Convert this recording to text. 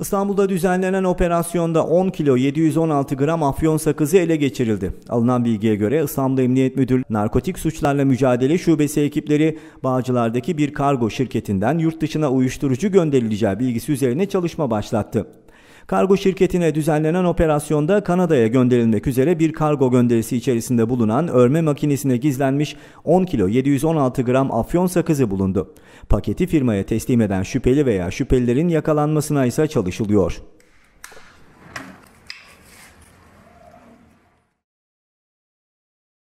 İstanbul'da düzenlenen operasyonda 10 kilo 716 gram afyon sakızı ele geçirildi. Alınan bilgiye göre İstanbul Emniyet Müdürlüğü Narkotik Suçlarla Mücadele Şubesi ekipleri Bağcılar'daki bir kargo şirketinden yurt dışına uyuşturucu gönderileceği bilgisi üzerine çalışma başlattı. Kargo şirketine düzenlenen operasyonda Kanada'ya gönderilmek üzere bir kargo gönderisi içerisinde bulunan örme makinesine gizlenmiş 10 kilo 716 gram afyon sakızı bulundu. Paketi firmaya teslim eden şüpheli veya şüphelilerin yakalanmasına ise çalışılıyor.